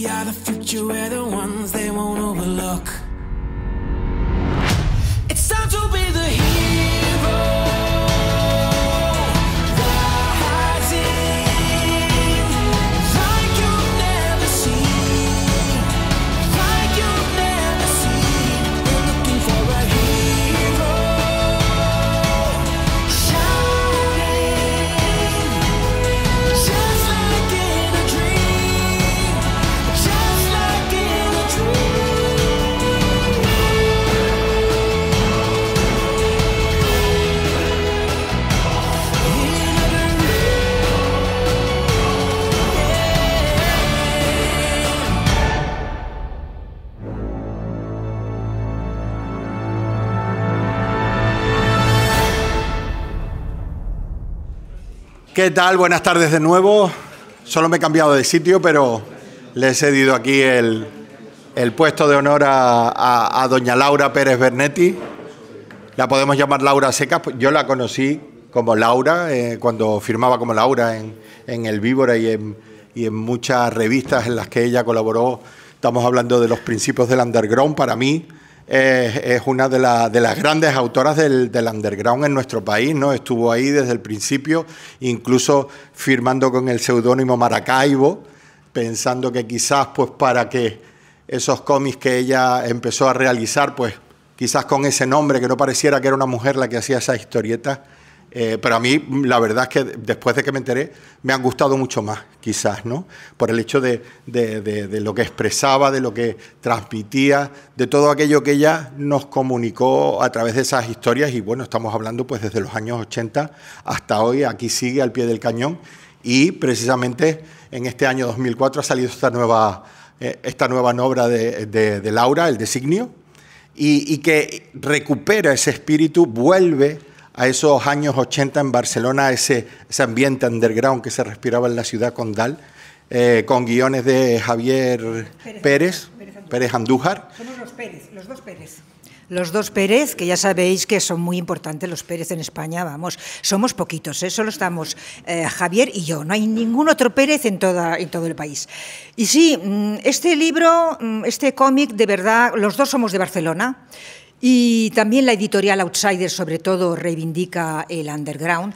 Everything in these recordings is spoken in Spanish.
We are the future, we're the ones they won't overlook. ¿Qué tal? Buenas tardes de nuevo. Solo me he cambiado de sitio, pero le he cedido aquí el, el puesto de honor a, a, doña Laura Pérez Bernetti. La podemos llamar Laura Seca. Yo la conocí como Laura, eh, cuando firmaba como Laura en, en El Víbora y en, y en muchas revistas en las que ella colaboró. Estamos hablando de los principios del underground para mí es una de, las grandes autoras del, underground en nuestro país, ¿no? Estuvo ahí desde el principio, incluso firmando con el seudónimo Maracaibo, pensando que quizás pues para que esos cómics que ella empezó a realizar, pues quizás con ese nombre, que no pareciera que era una mujer la que hacía esas historietas, eh, pero a mí la verdad es que después de que me enteré me han gustado mucho más, quizás, ¿no? Por el hecho de, lo que expresaba, de lo que transmitía, de todo aquello que ella nos comunicó a través de esas historias y bueno, estamos hablando pues desde los años 80 hasta hoy, aquí sigue al pie del cañón y precisamente en este año 2004 ha salido esta nueva, eh, esta nueva obra de, Laura, el designio, y, y que recupera ese espíritu, vuelve a esos años 80 en Barcelona, ese, ese ambiente underground que se respiraba en la ciudad condal, eh, con guiones de Javier Pérez, Pérez, Andújar. los Pérez, los dos Pérez. Los dos Pérez, que ya sabéis que son muy importantes los Pérez en España, vamos, somos poquitos, ¿eh? solo estamos eh, Javier y yo, no hay ningún otro Pérez en, toda, en todo el país. Y sí, mm, este libro, mm, este cómic, de verdad, los dos somos de Barcelona. Y también la editorial Outsider, sobre todo, reivindica el underground.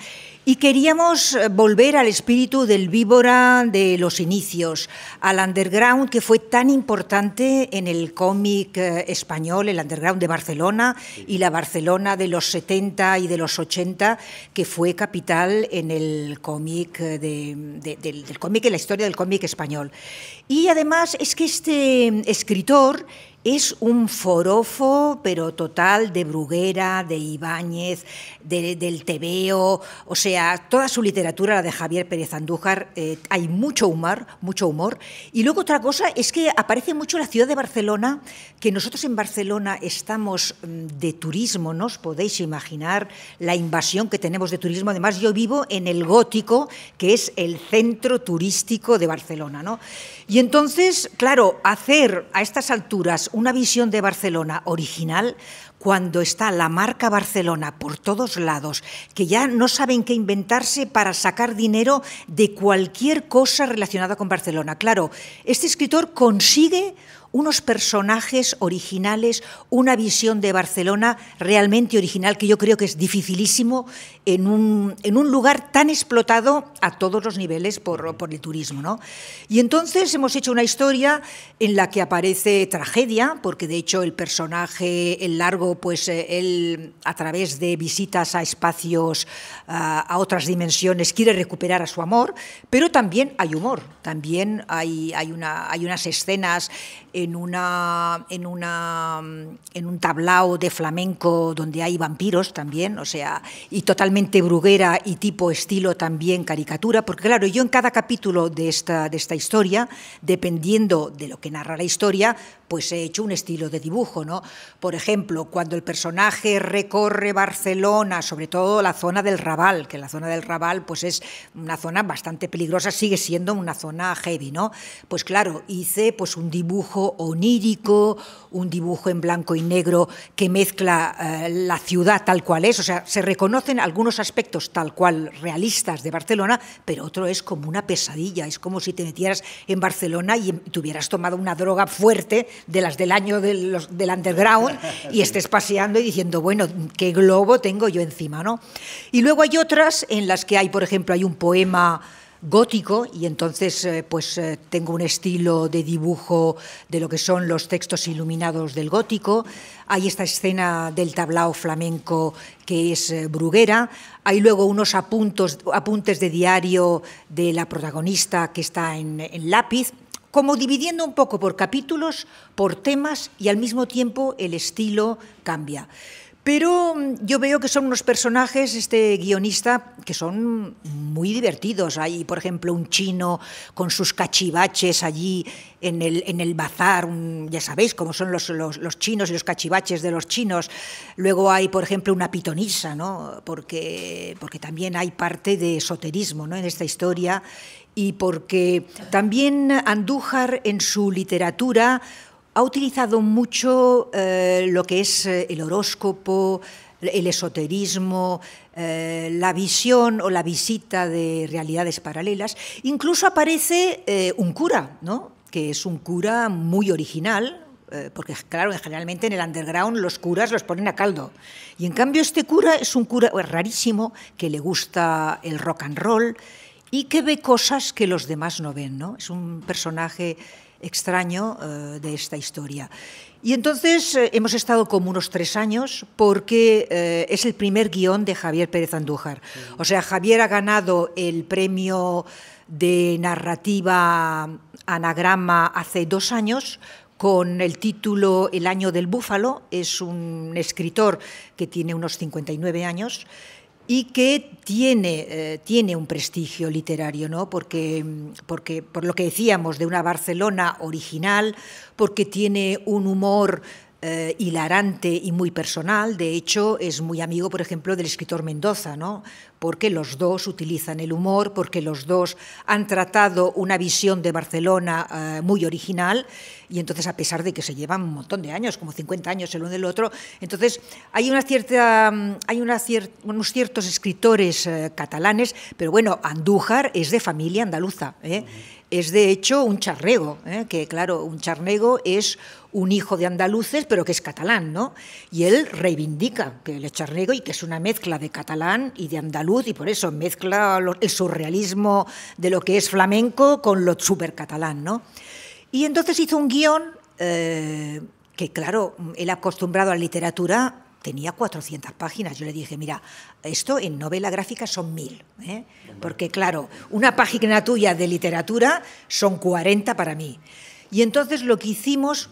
Y queríamos eh, volver al espíritu del víbora de los inicios, al underground que fue tan importante en el cómic eh, español, el underground de Barcelona y la Barcelona de los 70 y de los 80, que fue capital en el eh, cómic, en la historia del cómic español. Y además es que este escritor es un forofo, pero total, de Bruguera, de Ibáñez, del Tebeo, o sea, toda su literatura, la de Javier Pérez Andújar, eh, hay mucho humor, mucho humor. Y luego otra cosa es que aparece mucho la ciudad de Barcelona, que nosotros en Barcelona estamos mm, de turismo, no os podéis imaginar la invasión que tenemos de turismo. Además, yo vivo en el Gótico, que es el centro turístico de Barcelona, ¿no? Y entonces, claro, hacer a estas alturas una visión de Barcelona original cuando está la marca Barcelona por todos lados, que ya no saben qué inventarse para sacar dinero de cualquier cosa relacionada con Barcelona. Claro, este escritor consigue unos personajes originales, una visión de Barcelona realmente original, que yo creo que es dificilísimo en un, en un lugar tan explotado a todos los niveles por, por el turismo. ¿no? Y entonces hemos hecho una historia en la que aparece tragedia, porque de hecho el personaje, el largo pues, eh, él, a través de visitas a espacios, a otras dimensiones, quiere recuperar a su amor, pero también hay humor, también hay, hay, una, hay unas escenas en, una, en, una, en un tablao de flamenco donde hay vampiros también, o sea, y totalmente bruguera y tipo estilo también caricatura, porque claro, yo en cada capítulo de esta, de esta historia, dependiendo de lo que narra la historia, pues he hecho un estilo de dibujo, ¿no? Por ejemplo, cuando el personaje recorre Barcelona, sobre todo la zona del Raval, que la zona del Raval pues es una zona bastante peligrosa, sigue siendo una zona heavy, ¿no? Pues claro, hice pues un dibujo onírico, un dibujo en blanco y negro que mezcla eh, la ciudad tal cual es. O sea, se reconocen algunos aspectos tal cual realistas de Barcelona, pero otro es como una pesadilla. Es como si te metieras en Barcelona y em, tuvieras tomado una droga fuerte de las del año del underground y estés paseando y diciendo, bueno, qué globo tengo yo encima, ¿no? Y luego hay otras en las que hay, por ejemplo, hay un poema gótico y entonces eh, pues eh, tengo un estilo de dibujo de lo que son los textos iluminados del gótico. Hay esta escena del tablao flamenco que es eh, bruguera. Hay luego unos apuntes de diario de la protagonista que está en, en lápiz, como dividiendo un poco por capítulos, por temas y al mismo tiempo el estilo cambia. Pero mm, yo veo que son unos personajes, este guionista, que son muy divertidos. Hay, por ejemplo, un chino con sus cachivaches allí en el, en el bazar, ya sabéis cómo son los, chinos y los cachivaches de los chinos. Luego hay, por ejemplo, una pitonisa, ¿no? porque, porque también hay parte de esoterismo ¿no? en esta historia y porque también Andújar en su literatura ha utilizado mucho eh, lo que es eh, el horóscopo, el esoterismo, eh, la visión o la visita de realidades paralelas. Incluso aparece un cura, ¿no? que es un cura muy original, porque claro, generalmente en el underground los curas los ponen a caldo. Y en cambio este cura es un cura rarísimo, que le gusta el rock and roll y que ve cosas que los demás no ven. ¿no? Es un personaje extraño eh, de esta historia. Y entonces eh, hemos estado como unos tres años porque eh, es el primer guión de Javier Pérez Andújar. O sea, Javier ha ganado el premio de narrativa anagrama hace dos años con el título El año del búfalo. Es un escritor que tiene unos 59 años y que tiene, eh, tiene un prestigio literario, ¿no? porque, mm, porque, por lo que decíamos, de una Barcelona original, porque tiene un humor eh, hilarante y muy personal. De hecho, es muy amigo, por ejemplo, del escritor Mendoza, ¿no? porque los dos utilizan el humor, porque los dos han tratado una visión de Barcelona eh, muy original, y entonces, a pesar de que se llevan un montón de años, como 50 años el uno del otro, entonces hay, una cierta, mm, hay una unos ciertos escritores eh, catalanes, pero bueno, Andújar es de familia andaluza es de hecho un charrego, ¿eh? que claro, un charrego es un hijo de andaluces, pero que es catalán, ¿no? Y él reivindica que el charrego y que es una mezcla de catalán y de andaluz, y por eso mezcla el surrealismo de lo que es flamenco con lo catalán, ¿no? Y entonces hizo un guión eh, que, claro, él acostumbrado a la literatura tenía 400 páginas. Yo le dije, mira, esto en novela gráfica son mil, ¿eh? porque claro, una página tuya de literatura son 40 para mí. Y entonces lo que hicimos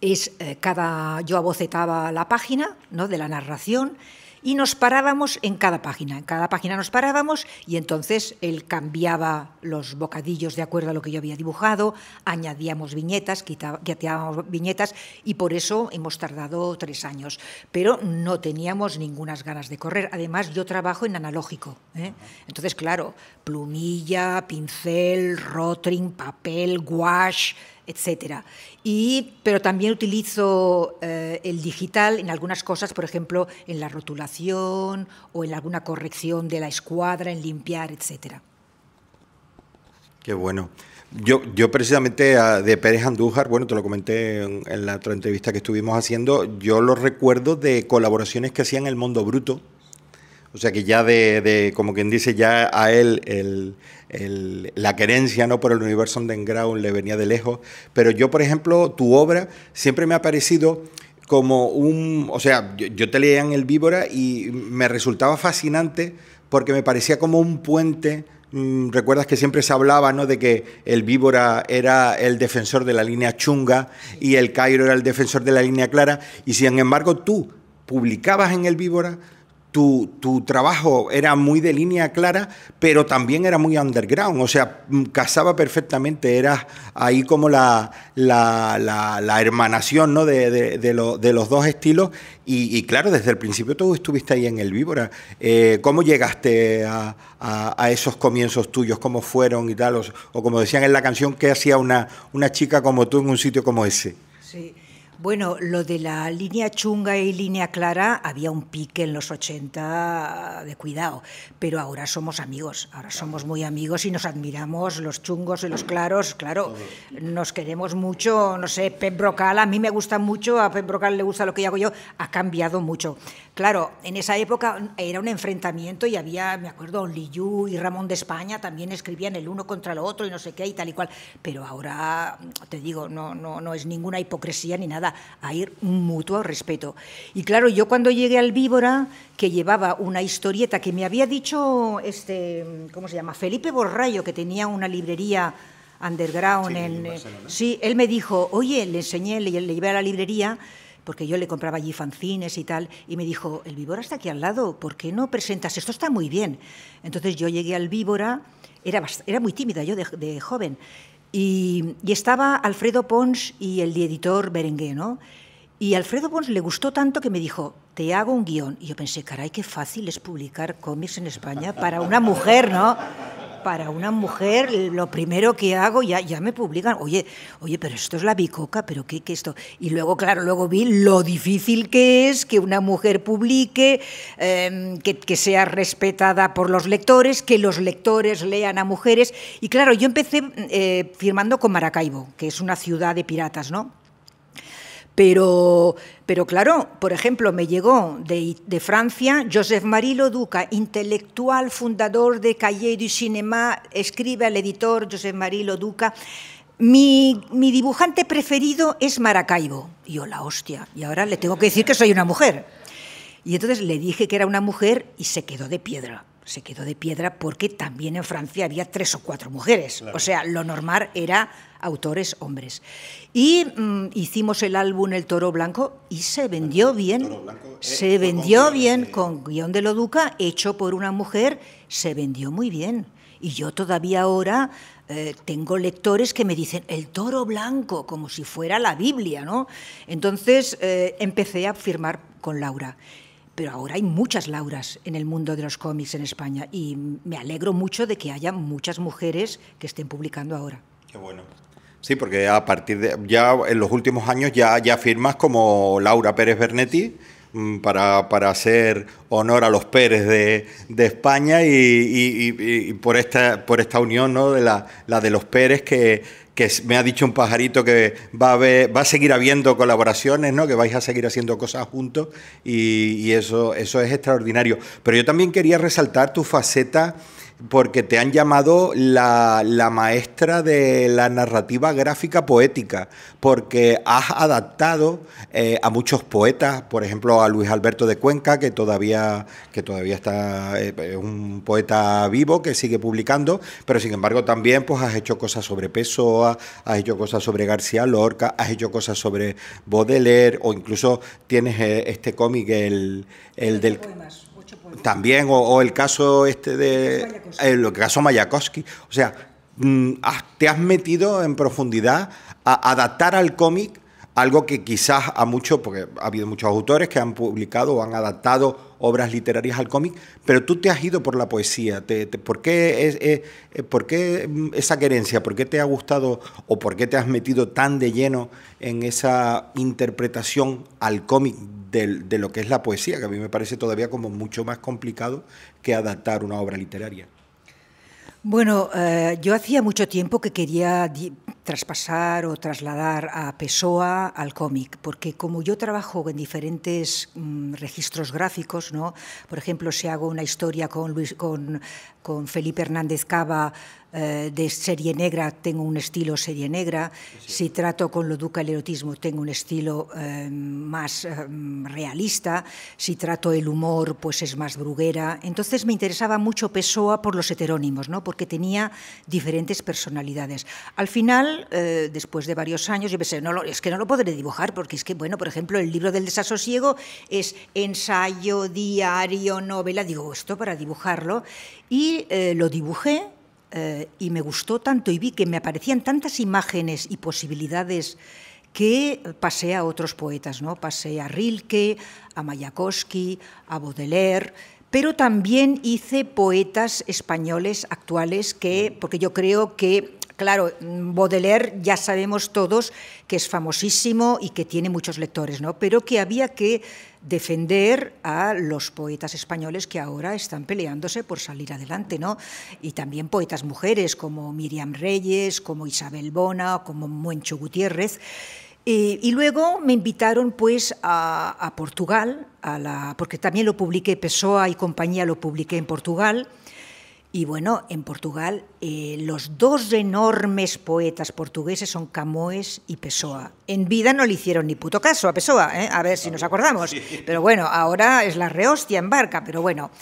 es, eh, cada, yo abocetaba la página ¿no? de la narración y nos parábamos en cada página. En cada página nos parábamos y entonces él cambiaba los bocadillos de acuerdo a lo que yo había dibujado, añadíamos viñetas, quitábamos viñetas y por eso hemos tardado tres años. Pero no teníamos ningunas ganas de correr. Además, yo trabajo en analógico. ¿eh? Entonces, claro, plumilla, pincel, rotring, papel, gouache, etcétera. Y, pero también utilizo eh, el digital en algunas cosas, por ejemplo, en la rotulación o en alguna corrección de la escuadra, en limpiar, etcétera. Qué bueno. Yo, yo precisamente ah, de Pérez Andújar, bueno, te lo comenté en, la otra entrevista que estuvimos haciendo, yo lo recuerdo de colaboraciones que hacían El Mundo Bruto, o sea que ya de, de como quien dice, ya a él el, la querencia ¿no? por el universo underground le venía de lejos. Pero yo, por ejemplo, tu obra siempre me ha parecido como un... O sea, yo, te leía en El Víbora y me resultaba fascinante porque me parecía como un puente mm, recuerdas que siempre se hablaba ¿no? de que el víbora era el defensor de la línea chunga y el Cairo era el defensor de la línea clara, y sin embargo tú publicabas en el víbora tu, trabajo era muy de línea clara, pero también era muy underground, o sea, mm, casaba perfectamente, eras ahí como la, la, la, hermanación ¿no? de, de, de, de, los dos estilos. Y, claro, desde el principio tú estuviste ahí en el Víbora. Eh, ¿Cómo llegaste a, a, esos comienzos tuyos? ¿Cómo fueron y tal? O, como decían en la canción, ¿qué hacía una, una chica como tú en un sitio como ese? Sí. Bueno, lo de la línea chunga y línea clara, había un pique en los 80 de cuidado, pero ahora somos amigos, ahora somos muy amigos y nos admiramos los chungos y los claros, claro, nos queremos mucho, no sé, Pep Brocal, a mí me gusta mucho, a Pep Brocal le gusta lo que hago yo, ha cambiado mucho, Claro, en esa época mm, era un enfrentamiento y había, me acuerdo, Lillú y Ramón de España también escribían el uno contra el otro y no sé qué y tal y cual. Pero ahora, mm, te digo, no, no, no es ninguna hipocresía ni nada. Hay un mutuo respeto. Y claro, yo cuando llegué al Víbora, que llevaba una historieta que me había dicho, este, mm, ¿cómo se llama? Felipe Borrayo, que tenía una librería underground en, eh, sí, él me dijo, oye, le enseñé, le llevé a la librería porque yo le compraba allí fanzines y tal, y me dijo, el Víbora está aquí al lado, ¿por qué no presentas? Esto está muy bien. Entonces yo llegué al Víbora, era, era muy tímida yo de, joven, y, estaba Alfredo Pons y el editor Berenguer, ¿no? Y Alfredo Pons le gustó tanto que me dijo, te hago un guión. Y yo pensé, caray, qué fácil es publicar cómics en España para una mujer, ¿no? para una mujer lo primero que hago, ya, me publican, oye, oye, pero esto es la bicoca, pero qué, qué esto. Y luego, claro, luego vi lo difícil que es que una mujer publique, em, que, sea respetada por los lectores, que los lectores lean a mujeres. Y claro, yo empecé eh, firmando con Maracaibo, que es una ciudad de piratas, ¿no? Pero, pero claro, por ejemplo, me llegó de, Francia Joseph Marilo Duca, intelectual, fundador de Cahiers du Cinéma, escribe al editor Joseph Marilo Duca. Mi, mi, dibujante preferido es Maracaibo. Y yo, la hostia. Y ahora le tengo que decir que soy una mujer. Y entonces le dije que era una mujer y se quedó de piedra se quedó de piedra porque también en Francia había tres o cuatro mujeres. O sea, lo normal era autores hombres. Y mm, hicimos el álbum El Toro Blanco y se vendió bien. Eh, se vendió bien con guión de Loduca, hecho por una mujer, se vendió muy bien. Y yo todavía ahora eh, tengo lectores que me dicen el toro blanco, como si fuera la Biblia, ¿no? Entonces eh, empecé a firmar con Laura pero ahora hay muchas Lauras en el mundo de los cómics en España y me alegro mucho de que haya muchas mujeres que estén publicando ahora. Qué bueno. Sí, porque a partir de ya en los últimos años ya, ya firmas como Laura Pérez Bernetti mm, para, hacer honor a los Pérez de, España y, por esta por esta unión, ¿no? De la, la de los Pérez que, que me ha dicho un pajarito que va a, seguir habiendo colaboraciones, ¿no? que vais a seguir haciendo cosas juntos y, eso es extraordinario. Pero yo también quería resaltar tu faceta porque te han llamado la, la, maestra de la narrativa gráfica poética, porque has adaptado eh, a muchos poetas, por ejemplo a Luis Alberto de Cuenca, que todavía, que todavía está, eh, es un poeta vivo que sigue publicando, pero sin embargo también pues, has hecho cosas sobre Pessoa, has hecho cosas sobre García Lorca, has hecho cosas sobre Baudelaire, o incluso tienes eh, este cómic, el, el del... También, o, el caso este de... El caso Mayakovsky. O sea, mm, ah, te has metido en profundidad a adaptar al cómic algo que quizás a muchos, porque ha habido muchos autores que han publicado o han adaptado obras literarias al cómic, pero tú te has ido por la poesía. ¿por, qué es, eh, eh, mm, esa querencia? ¿Por qué te ha gustado o por qué te has metido tan de lleno en esa interpretación al cómic de, lo que es la poesía? Que a mí me parece todavía como mucho más complicado que adaptar una obra literaria. Bueno, eh, yo hacía mucho tiempo que quería traspasar o trasladar a Pessoa al cómic, porque como yo trabajo en diferentes mm, registros gráficos, ¿no? por ejemplo, si hago una historia con, Luis, con, Felipe Hernández Cava eh, de serie negra, tengo un estilo serie negra, si trato con lo el erotismo, tengo un estilo em, más em, realista, si trato el humor, pues es más bruguera. Entonces me interesaba mucho Pessoa por los heterónimos, ¿no? porque tenía diferentes personalidades. Al final, eh, después de varios años, yo pensé, no lo, es que no lo podré dibujar, porque es que, bueno, por ejemplo, el libro del desasosiego es ensayo, diario, novela, digo, esto para dibujarlo, y eh, lo dibujé. Eh, y me gustó tanto y vi que me aparecían tantas imágenes y posibilidades que pasé a otros poetas, ¿no? Pasé a Rilke, a Mayakovsky, a Baudelaire, pero también hice poetas españoles actuales que, porque yo creo que Claro, Baudelaire ya sabemos todos que es famosísimo y que tiene muchos lectores, ¿no? Pero que había que defender a los poetas españoles que ahora están peleándose por salir adelante, ¿no? Y también poetas mujeres como Miriam Reyes, como Isabel Bona, como Muencho Gutiérrez. Y, luego me invitaron pues a, Portugal, a la, porque también lo publiqué, Pessoa y compañía lo publiqué en Portugal. Y bueno, en Portugal eh, los dos enormes poetas portugueses son Camoes y Pessoa. En vida no le hicieron ni puto caso a Pessoa, ¿eh? a ver si nos acordamos. Pero bueno, ahora es la rehostia en barca, pero bueno.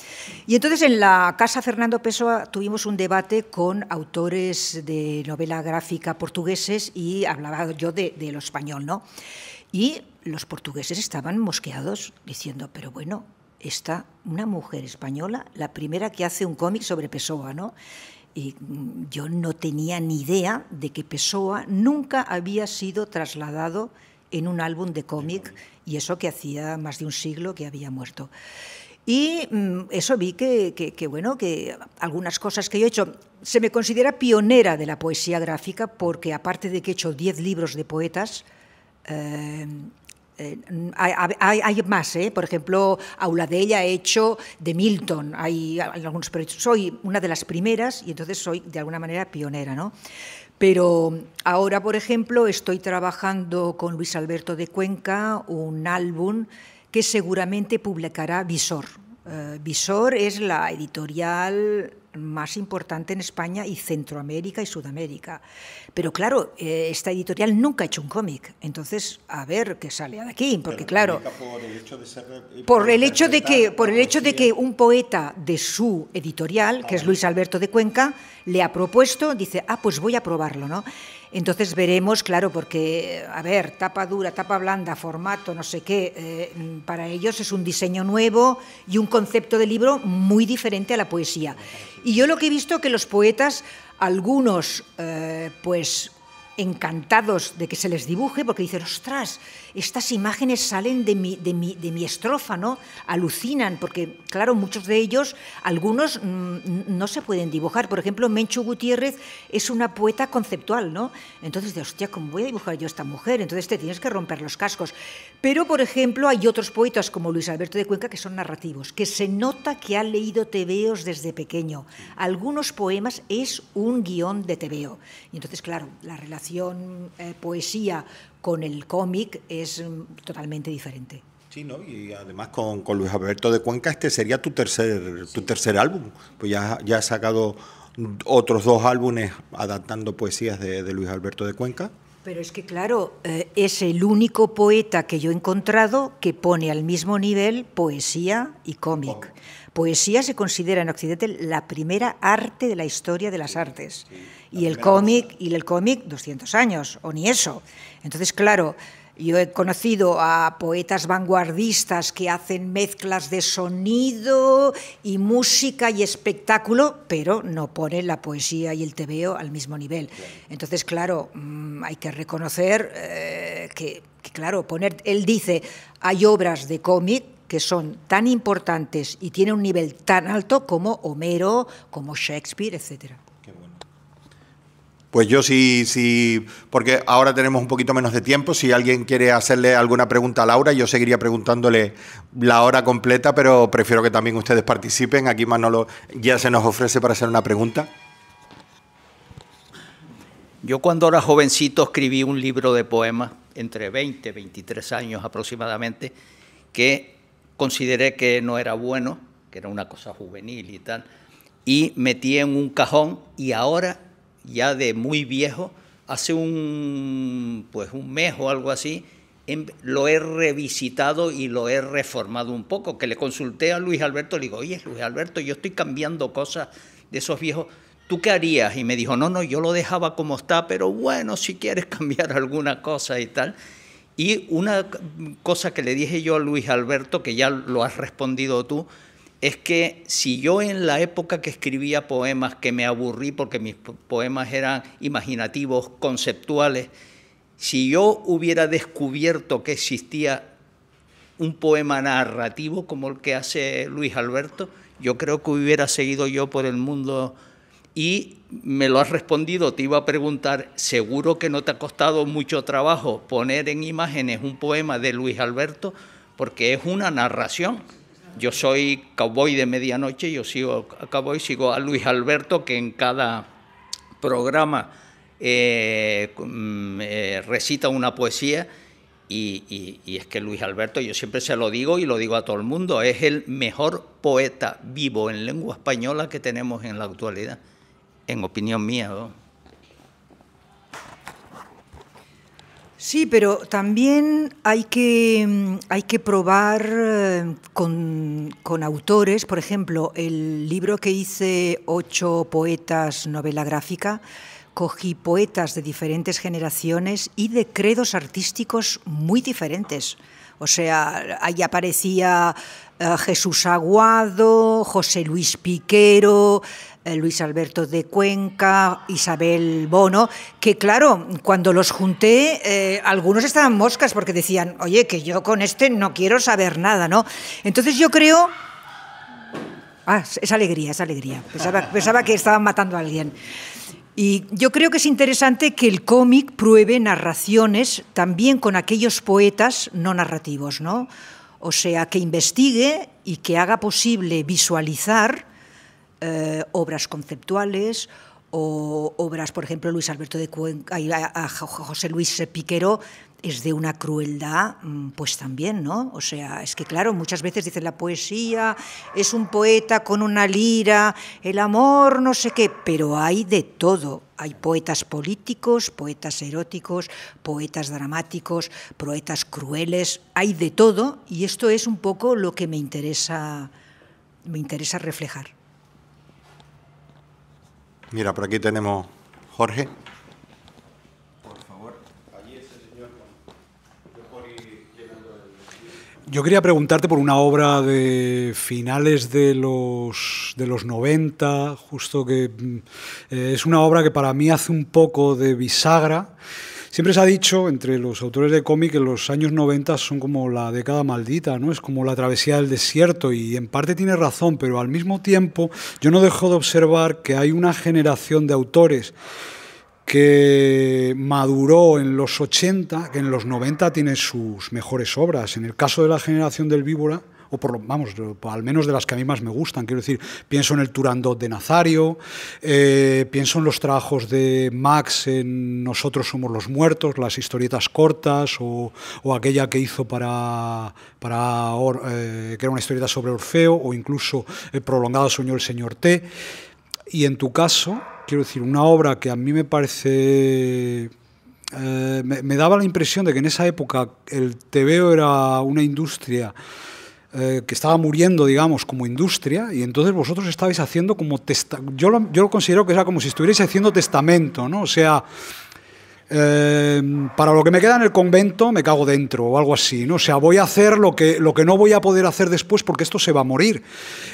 Y entonces en la casa Fernando Pessoa tuvimos un debate con autores de novela gráfica portugueses y hablaba yo del de lo español, ¿no? Y los portugueses estaban mosqueados diciendo, pero bueno, está una mujer española, la primera que hace un cómic sobre Pessoa, ¿no? Y mm, yo no tenía ni idea de que Pessoa nunca había sido trasladado en un álbum de cómic, y eso que hacía más de un siglo que había muerto. Y mm, eso vi que, que, bueno, que algunas cosas que yo he hecho, se me considera pionera de la poesía gráfica porque aparte de que he hecho 10 libros de poetas, eh, eh, hay, más, ¿eh? por ejemplo, aula ella ha hecho de Milton, hay algunos, soy una de las primeras y entonces soy de alguna manera pionera, ¿no? Pero ahora, por ejemplo, estoy trabajando con Luis Alberto de Cuenca un álbum que seguramente publicará Visor. Eh, Visor es la editorial más importante en España y Centroamérica y Sudamérica. Pero claro, eh, esta editorial nunca ha hecho un cómic, entonces a ver qué sale de aquí, porque claro, por el hecho de, que por el hecho de que un poeta de su editorial, que es ah. Luis Alberto de Cuenca, le ha propuesto, dice, ah, pues voy a probarlo, ¿no? Entonces veremos, claro, porque, a ver, tapa dura, tapa blanda, formato, no sé qué, eh, para ellos es un diseño nuevo y un concepto de libro muy diferente a la poesía. Y yo lo que he visto que los poetas, algunos, eh, pues encantados de que se les dibuje porque dicen, ostras, estas imágenes salen de mi, de mi, de mi estrofa, Alucinan, porque claro, muchos de ellos, algunos mm, no se pueden dibujar. Por ejemplo, Menchu Gutiérrez es una poeta conceptual, ¿no? Entonces, de hostia, ¿cómo voy a dibujar yo esta mujer? Entonces te tienes que romper los cascos. Pero, por ejemplo, hay otros poetas como Luis Alberto de Cuenca que son narrativos, que se nota que ha leído tebeos desde pequeño. Algunos poemas es un guión de tebeo. Y entonces, claro, la relación eh, poesía con el cómic es mm, totalmente diferente. Sí, ¿no? y además con, Luis Alberto de Cuenca este sería tu tercer, tu tercer álbum, pues ya, ya has sacado otros dos álbumes adaptando poesías de Luis Alberto de Cuenca. Pero es que, claro, eh, es el único poeta que yo he encontrado que pone al mismo nivel poesía y cómic. Poesía se considera en Occidente la primera arte de la historia de las artes. el y el cómic, y el cómic 200 años, o ni eso. Entonces, claro, yo he conocido a poetas vanguardistas que hacen mezclas de sonido y música y espectáculo, pero no ponen la poesía y el tebeo al mismo nivel. Entonces, claro, mm, hay que reconocer eh, que, que, claro, poner, él dice, hay obras de cómic que son tan importantes y tienen un nivel tan alto como Homero, como Shakespeare, etcétera. Pues yo sí, sí, porque ahora tenemos un poquito menos de tiempo. Si alguien quiere hacerle alguna pregunta a Laura, yo seguiría preguntándole la hora completa, pero prefiero que también ustedes participen. Aquí Manolo ya se nos ofrece para hacer una pregunta. Yo cuando era jovencito escribí un libro de poemas, entre 20 y 23 años aproximadamente, que consideré que no era bueno, que era una cosa juvenil y tal, y metí en un cajón y ahora ya de muy viejo, hace un, pues un mes o algo así, em, lo he revisitado y lo he reformado un poco, que le consulté a Luis Alberto, le digo, oye Luis Alberto, yo estoy cambiando cosas de esos viejos, ¿tú qué harías? Y me dijo, no, no, yo lo dejaba como está, pero bueno, si quieres cambiar alguna cosa y tal. Y una cosa que le dije yo a Luis Alberto, que ya lo has respondido tú, es que si yo en la época que escribía poemas, que me aburrí porque mis poemas eran imaginativos, conceptuales, si yo hubiera descubierto que existía un poema narrativo como el que hace Luis Alberto, yo creo que hubiera seguido yo por el mundo y me lo has respondido, te iba a preguntar, seguro que no te ha costado mucho trabajo poner en imágenes un poema de Luis Alberto porque es una narración. Yo soy cowboy de medianoche, yo sigo a cowboy, sigo a Luis Alberto, que en cada programa eh, mm, eh, recita una poesía. Y, es que Luis Alberto, yo siempre se lo digo y lo digo a todo el mundo, es el mejor poeta vivo en lengua española que tenemos en la actualidad, en opinión mía. Sí, pero también hay que, mm, hay que probar eh, con, con, autores. Por ejemplo, el libro que hice, Ocho Poetas, novela gráfica, cogí poetas de diferentes generaciones y de credos artísticos muy diferentes. O sea, ahí aparecía eh, Jesús Aguado, José Luis Piquero, eh, Luis Alberto de Cuenca, Isabel Bono, que claro, cuando los junté, eh, algunos estaban moscas porque decían, oye, que yo con este no quiero saber nada, ¿no? Entonces yo creo... Ah, es alegría, es alegría. Pensaba, pensaba que estaban matando a alguien. Y yo creo que es interesante que el cómic pruebe narraciones también con aquellos poetas no narrativos, ¿no? O sea, que investigue y que haga posible visualizar eh, obras conceptuales o obras, por ejemplo, Luis Alberto de Cuenca, a, José Luis Piquero, es de una crueldad, mm, pues también, ¿no? O sea, es que claro, muchas veces dicen la poesía es un poeta con una lira, el amor, no sé qué, pero hay de todo. Hay poetas políticos, poetas eróticos, poetas dramáticos, poetas crueles, hay de todo y esto es un poco lo que me interesa, me interesa reflejar. Mira, por aquí tenemos Jorge. Por favor. allí señor. Yo quería preguntarte por una obra de finales de los, de los 90, justo que mm, eh, es una obra que para mí hace un poco de bisagra Siempre se ha dicho entre los autores de cómic que los años 90 son como la década maldita, ¿no? Es como la travesía del desierto y en parte tiene razón, pero al mismo tiempo yo no dejo de observar que hay una generación de autores que maduró en los 80, que en los 90 tiene sus mejores obras. En el caso de la generación del víbora, o por lo, vamos, al menos de las que a mí más me gustan. Quiero decir, pienso en el Turandot de Nazario, eh, pienso en los trabajos de Max en Nosotros somos los muertos, las historietas cortas o, aquella que hizo para, para eh, que era una historieta sobre Orfeo o incluso el prolongado sueño del señor T. Y en tu caso, quiero decir, una obra que a mí me parece eh, me, daba la impresión de que en esa época el TVO era una industria eh, que estaba muriendo, digamos, como industria, y entonces vosotros estabais haciendo como... Testa yo, yo lo considero que era como si estuvierais haciendo testamento, ¿no? O sea, Em, para lo que me queda en el convento me cago dentro o algo así, ¿no? O sea, voy a hacer lo que, lo que no voy a poder hacer después porque esto se va a morir.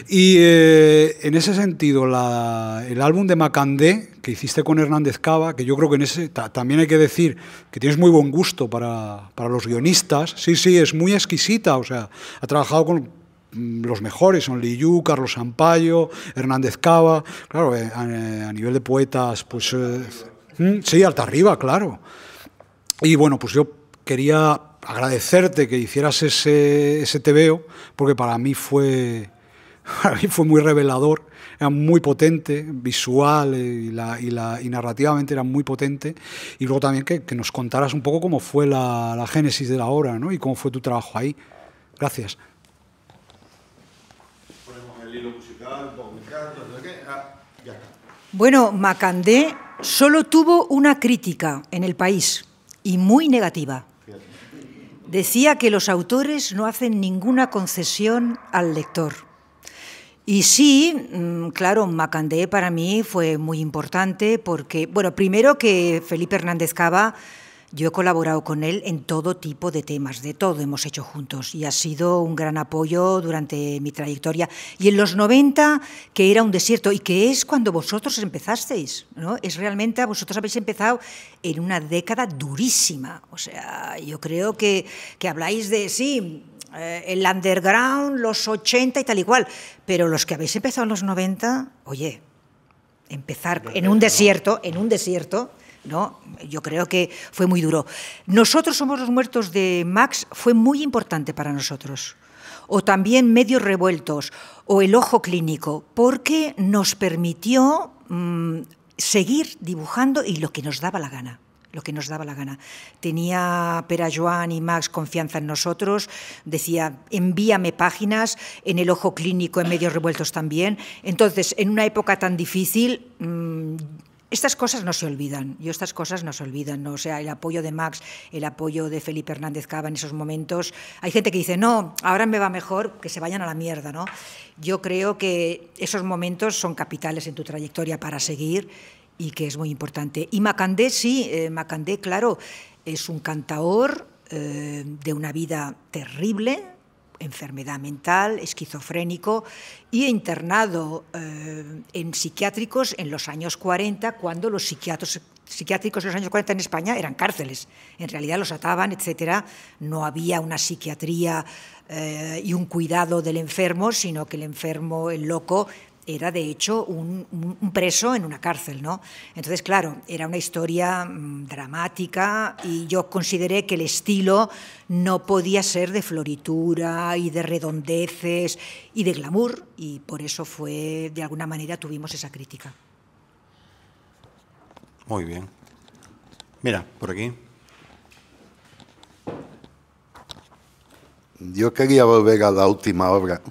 Y eh, en ese sentido, el álbum de Macandé que hiciste con Hernández Cava, que yo creo que en ese también hay que decir que tienes muy buen gusto para, para los guionistas, sí, sí, es muy exquisita, o sea, ha trabajado con mm, los mejores son Liyu, Carlos Sampaio, Hernández Cava, claro, eh, eh, a, nivel de poetas, pues... Mm, sí, alta arriba, claro. Y bueno, pues yo quería agradecerte que hicieras ese, ese porque para mí fue muy revelador, era muy potente, visual eh, y, la, narrativamente era muy potente. Y luego también que, nos contaras un poco cómo fue la, génesis de la obra ¿no? y cómo fue tu trabajo ahí. Gracias. Ah, bueno, Macandé solo tuvo una crítica en el país y muy negativa. Decía que los autores no hacen ninguna concesión al lector. Y sí, mm, claro, Macandé para mí fue muy importante porque, bueno, primero que Felipe Hernández Cava yo he colaborado con él en todo tipo de temas, de todo hemos hecho juntos y ha sido un gran apoyo durante mi trayectoria. Y en los 90, que era un desierto y que es cuando vosotros empezasteis, ¿no? Es realmente, vosotros habéis empezado en una década durísima. O sea, yo creo que, que habláis de, sí, eh, el underground, los 80 y tal y pero los que habéis empezado en los 90, oye, empezar en un desierto, en un desierto ¿no? Yo creo que fue muy duro. Nosotros somos los muertos de Max fue muy importante para nosotros. O también Medios Revueltos o El Ojo Clínico, porque nos permitió mm, seguir dibujando y lo que nos daba la gana lo que nos daba la gana. Tenía Pera Joan y Max confianza en nosotros, decía, envíame páginas, en el ojo clínico, en medios revueltos también. Entonces, en una época tan difícil, mm, estas cosas no se olvidan, yo estas cosas no se olvidan, ¿no? o sea, el apoyo de Max, el apoyo de Felipe Hernández Cava en esos momentos, hay gente que dice, no, ahora me va mejor, que se vayan a la mierda, ¿no? Yo creo que esos momentos son capitales en tu trayectoria para seguir y que es muy importante. Y Macandé, sí, eh, Macandé, claro, es un cantaor eh, de una vida terrible, enfermedad mental, esquizofrénico y internado eh, en psiquiátricos en los años 40, cuando los psiquiatros, psiquiátricos en los años 40 en España eran cárceles. En realidad los ataban, etcétera. No había una psiquiatría eh, y un cuidado del enfermo, sino que el enfermo, el loco, era de hecho un, preso en una cárcel, ¿no? Entonces, claro, era una historia mm, dramática y yo consideré que el estilo no podía ser de floritura y de redondeces y de glamour y por eso fue, de alguna manera, tuvimos esa crítica. Muy bien. Mira, por aquí. Yo quería volver a la última obra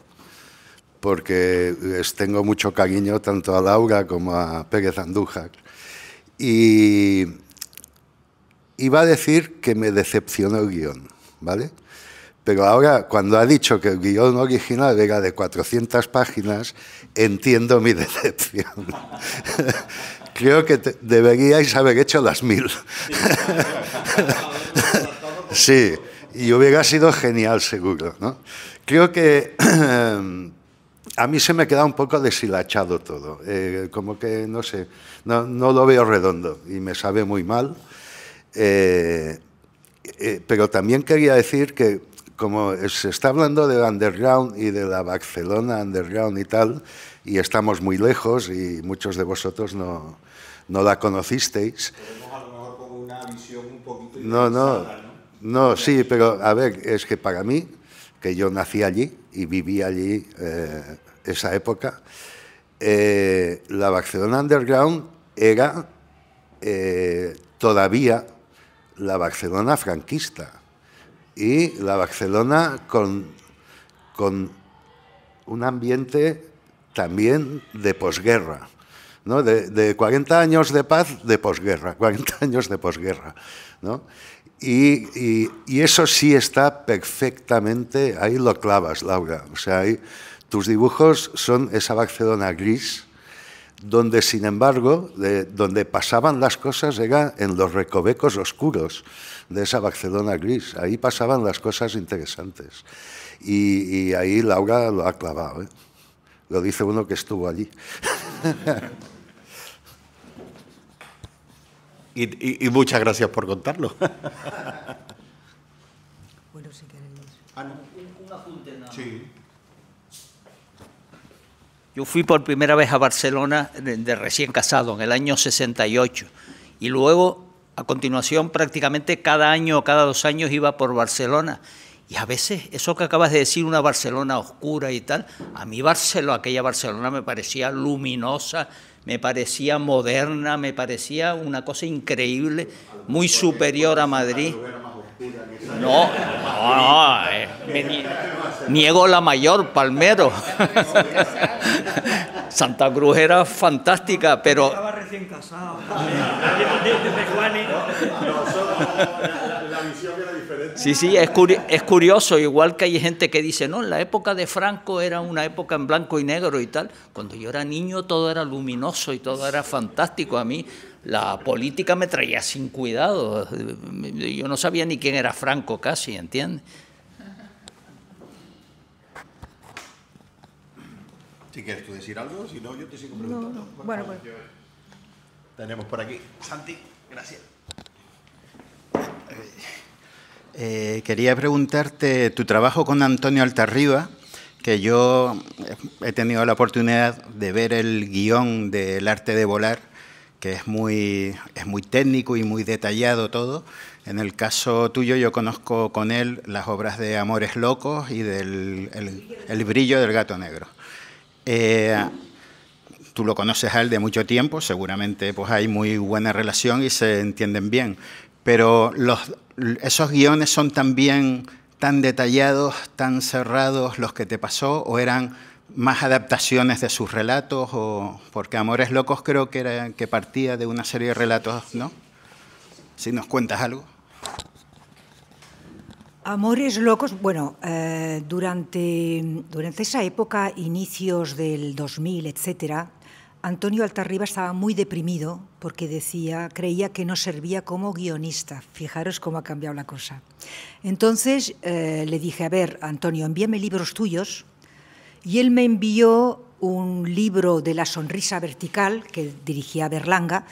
porque tengo mucho cariño tanto a Laura como a Pérez Andújar. Y iba a decir que me decepcionó el guión, ¿vale? Pero ahora, cuando ha dicho que el guión original era de 400 páginas, entiendo mi decepción. Creo que deberíais haber hecho las mil. sí, y hubiera sido genial seguro. ¿no? Creo que em, a mí se me queda un poco deshilachado todo, eh, como que no sé, no, lo veo redondo y me sabe muy mal. Eh, eh, pero también quería decir que como se está hablando del underground y de la Barcelona underground y tal, y estamos muy lejos y muchos de vosotros no, no la conocisteis. No, no, no, no, sí, pero a ver, es que para mí que yo nací allí y viví allí eh, esa época, eh, la Barcelona Underground era eh, todavía la Barcelona franquista y la Barcelona con, con un ambiente también de posguerra. ¿no? De, 40 años de paz de posguerra, 40 años de posguerra. ¿no? Y, eso sí está perfectamente, ahí lo clavas, Laura. O sea, ahí, tus dibujos son esa Barcelona gris, donde sin embargo, de, donde pasaban las cosas era en los recovecos oscuros de esa Barcelona gris. Ahí pasaban las cosas interesantes. Y, ahí Laura lo ha clavado. ¿eh? Lo dice uno que estuvo allí. Y, muchas gracias por contarlo. bueno, si ah, un, apunte Sí. Yo fui por primera vez a Barcelona de, recién casado, en el año 68. Y luego, a continuación, prácticamente cada año o cada dos años iba por Barcelona. Y a veces, eso que acabas de decir, una Barcelona oscura y tal, a mí Barcelona, aquella Barcelona me parecía luminosa, me parecía moderna, me parecía una cosa increíble, muy superior a Madrid. No, no, eh, niego la mayor, Palmero. Santa Cruz era fantástica, pero... Estaba recién casado. Sí, sí, es, es curioso, igual que hay gente que dice, no, la época de Franco era una época en blanco y negro y tal. Cuando yo era niño todo era luminoso y todo era fantástico. A mí la política me traía sin cuidado. Yo no sabía ni quién era Franco casi, ¿entiendes? Si quieres tú decir algo, si no, yo te sigo preguntando. Bueno, Bueno, Tenemos por aquí. Santi, gracias. Eh, quería preguntarte tu trabajo con Antonio Altarriba, que yo eh, he tenido la oportunidad de ver el guión del arte de volar, que es muy, es muy técnico y muy detallado todo. En el caso tuyo yo conozco con él las obras de Amores Locos y del el, el brillo del gato negro. Eh, tú lo conoces a él de mucho tiempo, seguramente pues hay muy buena relación y se entienden bien, pero los, esos guiones son también tan detallados, tan cerrados los que te pasó o eran más adaptaciones de sus relatos o porque Amores locos creo que era que partía de una serie de relatos, ¿no? Si nos cuentas algo. Amores locos, bueno, eh, durante, durante esa época, inicios del 2000, etc., Antonio Altarriba estaba muy deprimido porque decía, creía que no servía como guionista. Fijaros cómo ha cambiado la cosa. Entonces eh, le dije, a ver, Antonio, envíame libros tuyos. Y él me envió un libro de La Sonrisa Vertical, que dirigía Berlanga,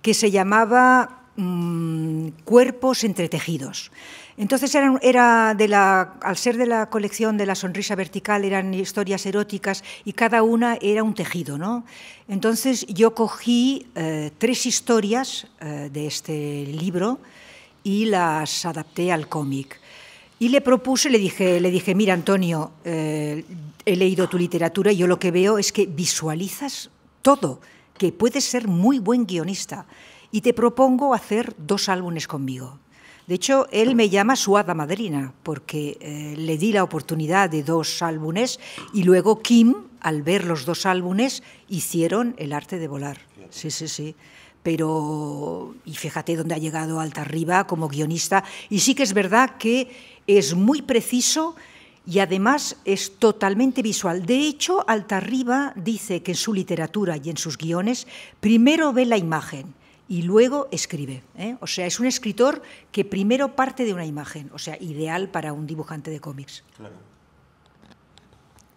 que se llamaba mm, Cuerpos entretejidos. Entonces, era, al ser de la colección de la sonrisa vertical, eran historias eróticas y cada una era un tejido. ¿no? Entonces, yo cogí eh, tres historias eh, de este libro y las adapté al cómic. Y le propuse, le dije, le dije mira, Antonio, eh, he leído tu literatura y yo lo que veo es que visualizas todo, que puedes ser muy buen guionista. Y te propongo hacer dos álbumes conmigo. De hecho, él me llama su hada madrina, porque eh, le di la oportunidad de dos álbumes y luego Kim, al ver los dos álbumes, hicieron El arte de volar. Sí, sí, sí. Pero, y fíjate dónde ha llegado alta arriba como guionista. Y sí que es verdad que es muy preciso y además es totalmente visual. De hecho, alta arriba dice que en su literatura y en sus guiones primero ve la imagen y luego escribe. ¿eh? O sea, es un escritor que primero parte de una imagen, o sea, ideal para un dibujante de cómics. Claro.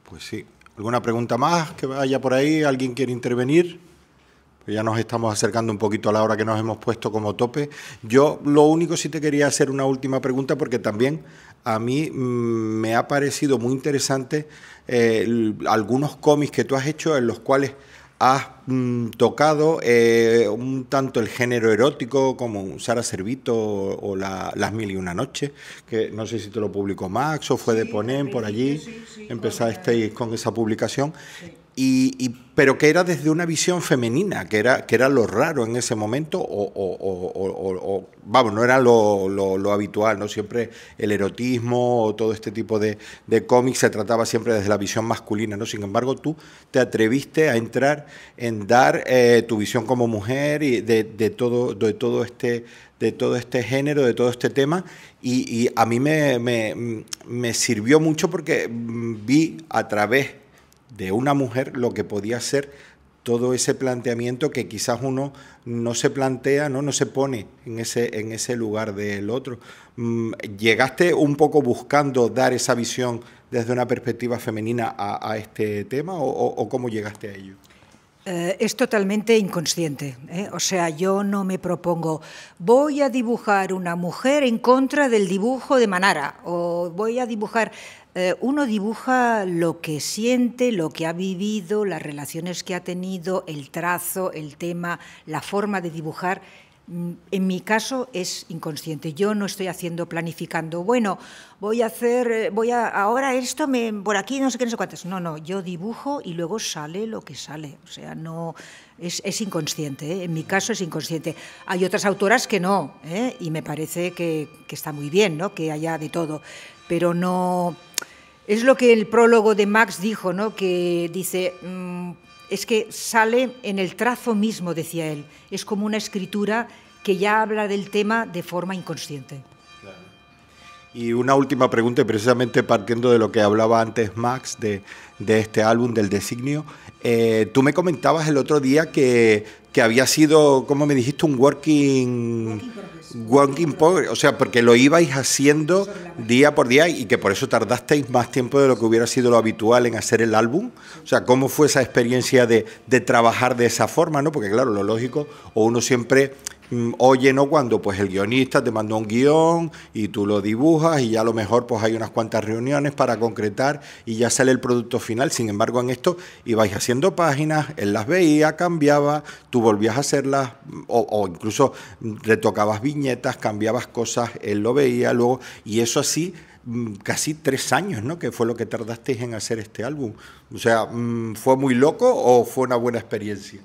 Pues sí. ¿Alguna pregunta más que vaya por ahí? ¿Alguien quiere intervenir? Pues ya nos estamos acercando un poquito a la hora que nos hemos puesto como tope. Yo lo único sí te quería hacer una última pregunta porque también a mí mm, me ha parecido muy interesante eh, algunos cómics que tú has hecho en los cuales has mm, tocado eh, un tanto el género erótico como Sara Servito o, Las Mil y Una Noche, que no sé si te lo publicó Max o fue de Ponem por allí, empezar con esa publicación pero que era desde una visión femenina, que era, que era lo raro en ese momento, o, vamos, no era lo, habitual, ¿no? Siempre el erotismo o todo este tipo de, cómics se trataba siempre desde la visión masculina, ¿no? Sin embargo, tú te atreviste a entrar en dar eh, tu visión como mujer y de, todo, de todo este de todo este género, de todo este tema, y, y a mí me, me, me sirvió mucho porque mm, vi a través de una mujer lo que podía ser todo ese planteamiento que quizás uno no se plantea, no, no se pone en ese, en ese lugar del otro. Mm, ¿Llegaste un poco buscando dar esa visión desde una perspectiva femenina a, este tema o, o, cómo llegaste a ello? Eh, es totalmente inconsciente. Eh. O sea, yo no me propongo, voy a dibujar una mujer en contra del dibujo de Manara, o voy a dibujar... Eh, uno dibuja lo que siente, lo que ha vivido, las relaciones que ha tenido, el trazo, el tema, la forma de dibujar Mm, en mi caso es inconsciente. Yo no estoy haciendo planificando, bueno, voy a hacer, eh, voy a, ahora esto, por aquí, no sé qué, no sé cuántas. No, no, yo dibujo y luego sale lo que sale. O sea, no, es, inconsciente, ¿eh? en mi caso es inconsciente. Hay otras autoras que no, ¿eh? y me parece que, está muy bien, ¿no? Que haya de todo, pero no... Es lo que el prólogo de Max dijo, ¿no? Que dice, mm, es que sale en el trazo mismo, decía él. Es como una escritura que ya habla del tema de forma inconsciente. Y una última pregunta, precisamente partiendo de lo que hablaba antes Max de, este álbum, del designio. Eh, tú me comentabas el otro día que que había sido, como me dijiste, un working, working progress, o sea, porque lo ibais haciendo día por día y que por eso tardasteis más tiempo de lo que hubiera sido lo habitual en hacer el álbum. O sea, ¿cómo fue esa experiencia de, de trabajar de esa forma? ¿no? Porque claro, lo lógico, o uno siempre Mm, oye, no cuando pues el guionista te mandó un guión y tú lo dibujas y ya a lo mejor pues hay unas cuantas reuniones para concretar y ya sale el producto final. Sin embargo, en esto ibais haciendo páginas, él las veía, cambiaba, tú volvías a hacerlas mm, o, o incluso retocabas viñetas, cambiabas cosas, él lo veía luego y eso así mm, casi tres años, ¿no? Que fue lo que tardasteis en hacer este álbum. O sea, ¿fue muy loco o fue una buena experiencia?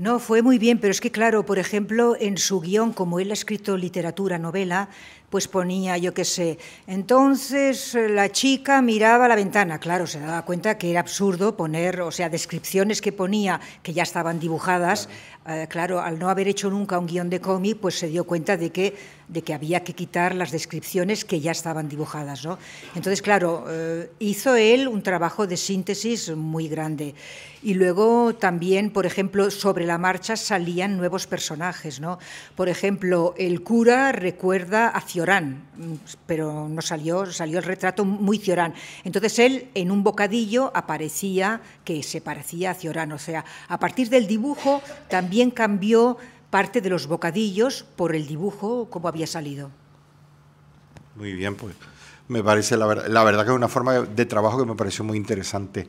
No, fue muy bien, pero es que, claro, por ejemplo, en su guión, como él ha escrito literatura, novela, pues ponía, yo qué sé. Entonces eh, la chica miraba la ventana, claro, se daba cuenta que era absurdo poner, o sea, descripciones que ponía que ya estaban dibujadas, eh, claro, al no haber hecho nunca un guión de cómic, pues se dio cuenta de que, de que había que quitar las descripciones que ya estaban dibujadas, ¿no? Entonces, claro, eh, hizo él un trabajo de síntesis muy grande. Y luego también, por ejemplo, sobre la marcha salían nuevos personajes, ¿no? Por ejemplo, el cura recuerda hacia ...Cioran, pero no salió, salió el retrato muy Ciorán. Entonces él en un bocadillo aparecía que se parecía a Ciorán, o sea, a partir del dibujo también cambió parte de los bocadillos por el dibujo como había salido. Muy bien, pues me parece la, la, verdad que es una forma de trabajo que me pareció muy interesante.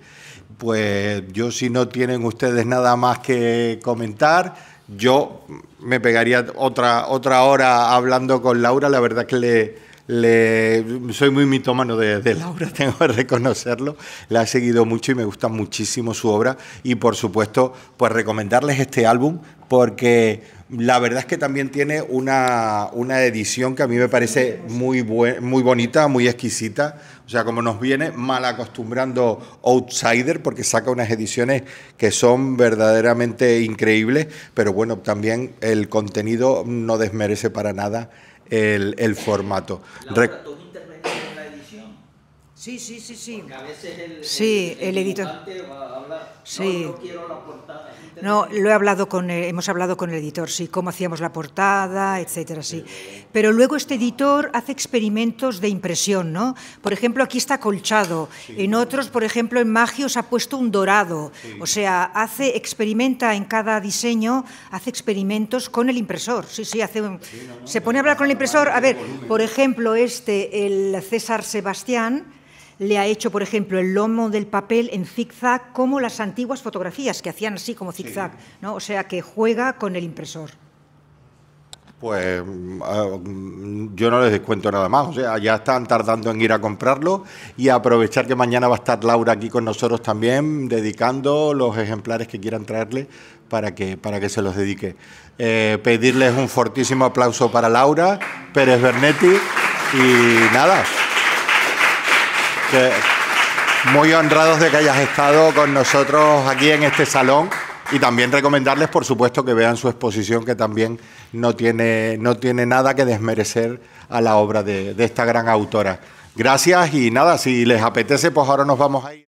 Pues yo si no tienen ustedes nada más que comentar, yo me pegaría otra, otra hora hablando con Laura, la verdad que le, soy muy mitómano de, Laura, tengo que reconocerlo. La he seguido mucho y me gusta muchísimo su obra. Y por supuesto, pues recomendarles este álbum porque la verdad es que también tiene una, una edición que a mí me parece muy, muy bonita, muy exquisita, o sea, como nos viene mal acostumbrando Outsider, porque saca unas ediciones que son verdaderamente increíbles, pero bueno, también el contenido no desmerece para nada el, formato. Sí, sí, sí, sí. a el, sí, el, editor Sí. No, lo he hablado con, eh, hemos hablado con el editor, sí, cómo hacíamos la portada, etcétera, sí. Pero luego este editor hace experimentos de impresión, ¿no? Por ejemplo, aquí está colchado. En otros, por ejemplo, en Magios ha puesto un dorado. O sea, hace, experimenta en cada diseño, hace experimentos con el impresor. Sí, sí, hace un, se pone a hablar con el impresor. A ver, por ejemplo, este, el César Sebastián le ha hecho, por ejemplo, el lomo del papel en zigzag como las antiguas fotografías que hacían así como zigzag, ¿no? O sea, que juega con el impresor. Pues ah, yo no les descuento nada más, o sea, ya están tardando en ir a comprarlo y aprovechar que mañana va a estar Laura aquí con nosotros también, dedicando los ejemplares que quieran traerle para que, para que se los dedique. Eh, pedirles un fortísimo aplauso para Laura Pérez Bernetti y nada, muy honrados de que hayas estado con nosotros aquí en este salón. Y también recomendarles, por supuesto, que vean su exposición, que también no tiene, no tiene nada que desmerecer a la obra de, de esta gran autora. Gracias y nada, si les apetece, pues ahora nos vamos a ir.